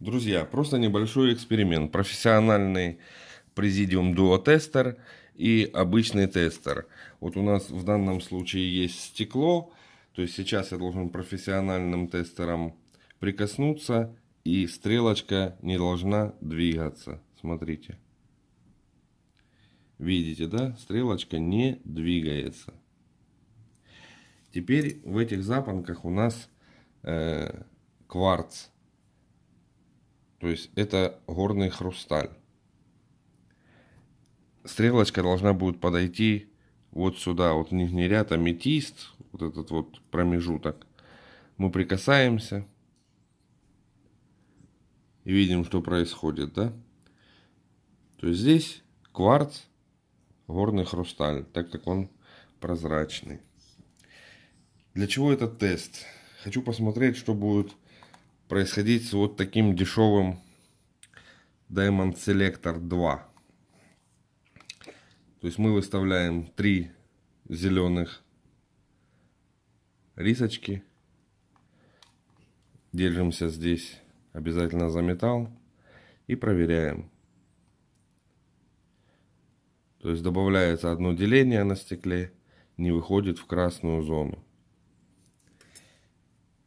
Друзья, просто небольшой эксперимент. Профессиональный президиум tester и обычный тестер. Вот у нас в данном случае есть стекло. То есть сейчас я должен профессиональным тестером прикоснуться и стрелочка не должна двигаться. Смотрите. Видите, да? Стрелочка не двигается. Теперь в этих запонках у нас э, кварц. То есть это горный хрусталь. Стрелочка должна будет подойти вот сюда, вот нижний ряд, аметист, вот этот вот промежуток. Мы прикасаемся и видим, что происходит, да? То есть здесь кварц, горный хрусталь, так как он прозрачный. Для чего этот тест? Хочу посмотреть, что будет происходить с вот таким дешевым Diamond Selector 2. То есть мы выставляем три зеленых рисочки. Держимся здесь обязательно за металл и проверяем. То есть добавляется одно деление на стекле, не выходит в красную зону.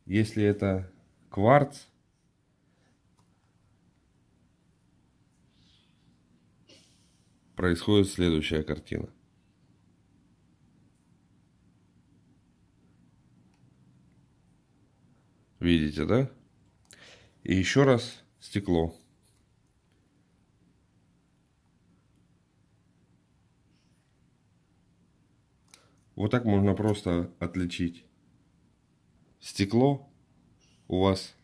Если это кварц. Происходит следующая картина. Видите, да? И еще раз стекло. Вот так можно просто отличить стекло у вас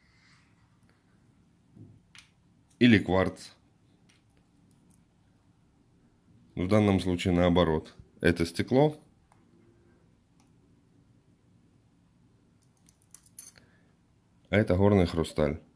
или кварц. В данном случае наоборот. Это стекло. А это горный хрусталь.